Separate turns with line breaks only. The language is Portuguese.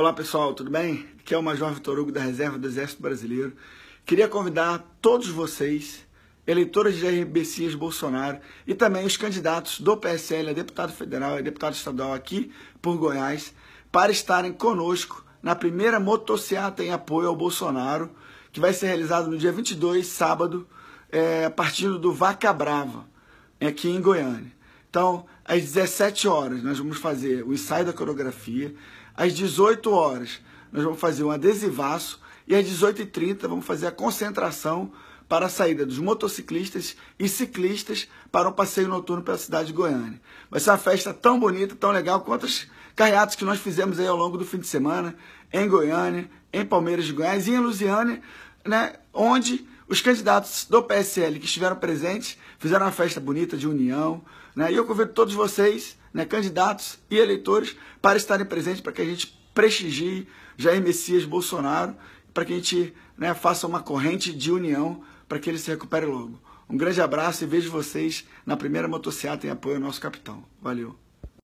Olá pessoal, tudo bem? Aqui é o Major Vitor Hugo da Reserva do Exército Brasileiro. Queria convidar todos vocês, eleitores de Jair Messias Bolsonaro e também os candidatos do PSL a deputado federal e deputado estadual aqui por Goiás, para estarem conosco na primeira motociata em apoio ao Bolsonaro, que vai ser realizada no dia 22, sábado, é, a partir do Vaca Brava, aqui em Goiânia. Então, às 17 horas, nós vamos fazer o ensaio da coreografia. Às 18 horas, nós vamos fazer um adesivaço. E às 18h30, vamos fazer a concentração para a saída dos motociclistas e ciclistas para um passeio noturno pela cidade de Goiânia. Vai ser uma festa tão bonita, tão legal, quantas carreatas que nós fizemos aí ao longo do fim de semana, em Goiânia, em Palmeiras de Goiás e em Lusiânia, né, onde os candidatos do PSL que estiveram presentes fizeram uma festa bonita de união. Né, e eu convido todos vocês, né, candidatos e eleitores, para estarem presentes para que a gente prestigie Jair Messias Bolsonaro, para que a gente né, faça uma corrente de união para que ele se recupere logo. Um grande abraço e vejo vocês na primeira motocicleta em apoio ao nosso capitão. Valeu!